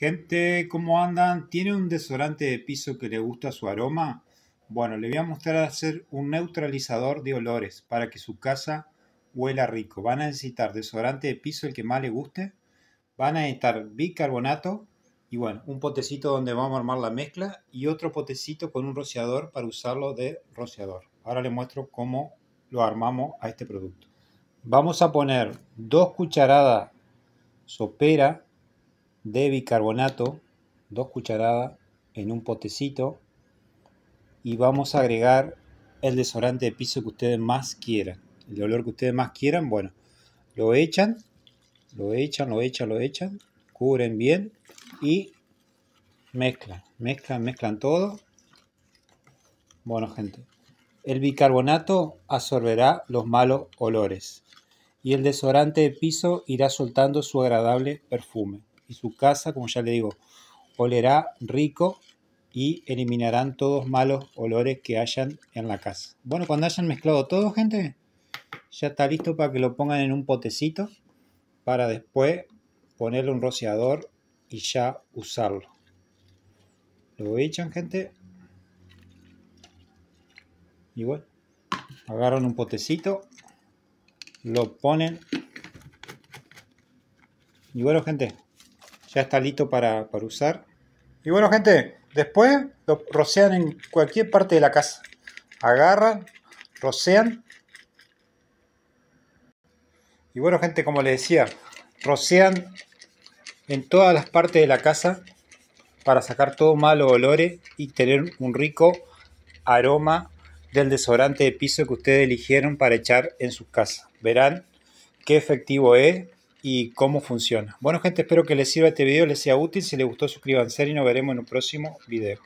Gente, ¿cómo andan? ¿Tiene un desodorante de piso que le gusta su aroma? Bueno, le voy a mostrar a hacer un neutralizador de olores para que su casa huela rico. Van a necesitar desodorante de piso, el que más le guste. Van a necesitar bicarbonato y bueno, un potecito donde vamos a armar la mezcla y otro potecito con un rociador para usarlo de rociador. Ahora le muestro cómo lo armamos a este producto. Vamos a poner dos cucharadas sopera de bicarbonato, dos cucharadas en un potecito y vamos a agregar el desodorante de piso que ustedes más quieran. El olor que ustedes más quieran, bueno, lo echan, lo echan, lo echan, lo echan, cubren bien y mezclan, mezclan, mezclan todo. Bueno, gente, el bicarbonato absorberá los malos olores y el desodorante de piso irá soltando su agradable perfume y su casa, como ya le digo, olerá rico y eliminarán todos malos olores que hayan en la casa. Bueno, cuando hayan mezclado todo, gente, ya está listo para que lo pongan en un potecito para después ponerle un rociador y ya usarlo. Lo echan, gente. Igual. Bueno, agarran un potecito. Lo ponen. Y bueno, gente, ya está listo para, usar. Y bueno, gente, después lo rocean en cualquier parte de la casa. Agarran, rocean. Y bueno, gente, como les decía, rocean en todas las partes de la casa para sacar todo malos olores y tener un rico aroma del desodorante de piso que ustedes eligieron para echar en sus casas. Verán qué efectivo es y cómo funciona. Bueno gente, espero que les sirva este video, les sea útil. Si les gustó suscríbanse y nos veremos en un próximo video.